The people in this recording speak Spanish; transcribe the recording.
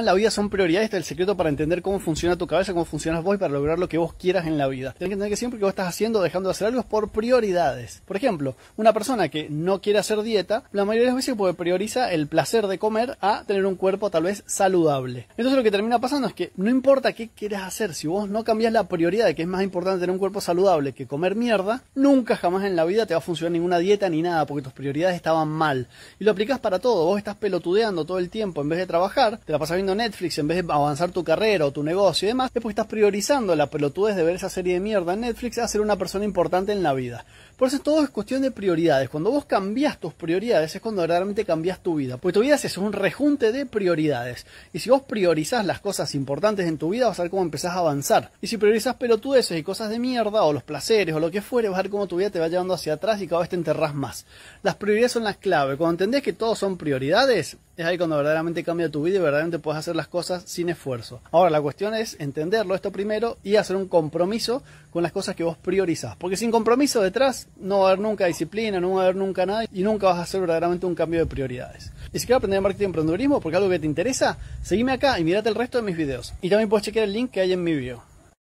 en la vida son prioridades, este es el secreto para entender cómo funciona tu cabeza, cómo funcionas vos y para lograr lo que vos quieras en la vida. Tienes que entender que siempre que vos estás haciendo, dejando de hacer algo es por prioridades. Por ejemplo, una persona que no quiere hacer dieta, la mayoría de las veces pues, prioriza el placer de comer a tener un cuerpo tal vez saludable. Entonces lo que termina pasando es que no importa qué quieras hacer, si vos no cambias la prioridad de que es más importante tener un cuerpo saludable que comer mierda, nunca jamás en la vida te va a funcionar ninguna dieta ni nada porque tus prioridades estaban mal. Y lo aplicas para todo, vos estás pelotudeando todo el tiempo en vez de trabajar, te la pasas viendo Netflix en vez de avanzar tu carrera o tu negocio y demás, después estás priorizando la pelotudez de ver esa serie de mierda en Netflix a ser una persona importante en la vida. Por eso todo es cuestión de prioridades. Cuando vos cambias tus prioridades es cuando realmente cambias tu vida. Porque tu vida es un rejunte de prioridades. Y si vos priorizás las cosas importantes en tu vida, vas a ver cómo empezás a avanzar. Y si priorizás pelotudeces y cosas de mierda, o los placeres, o lo que fuere, vas a ver cómo tu vida te va llevando hacia atrás y cada vez te enterrás más. Las prioridades son las clave. Cuando entendés que todo son prioridades, es ahí cuando verdaderamente cambia tu vida y verdaderamente puedes hacer las cosas sin esfuerzo. Ahora, la cuestión es entenderlo esto primero y hacer un compromiso con las cosas que vos priorizás. Porque sin compromiso detrás no va a haber nunca disciplina, no va a haber nunca nada y nunca vas a hacer verdaderamente un cambio de prioridades. Y si quieres aprender marketing y emprendedurismo porque es algo que te interesa, seguime acá y mirate el resto de mis videos. Y también puedes chequear el link que hay en mi video.